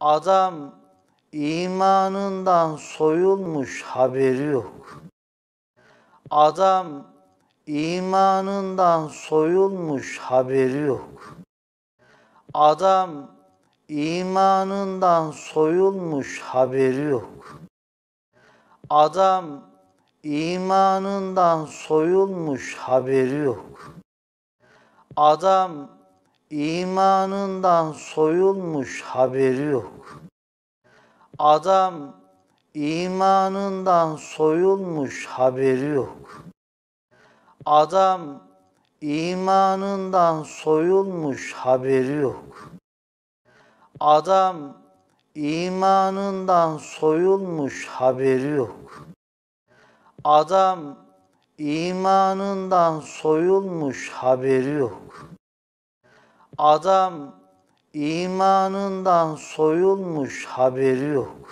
Adam imanından soyulmuş haberi yok. Adam imanından soyulmuş haberi yok. Adam imanından soyulmuş haberi yok. Adam imanından soyulmuş haberi yok. Adam imanından soyulmuş haberi yok. Adam imanından soyulmuş haberi yok. Adam imanından soyulmuş haberi yok. Adam imanından soyulmuş haberi yok. Adam imanından soyulmuş haberi yok.'' Adam imanından soyulmuş haberi yok.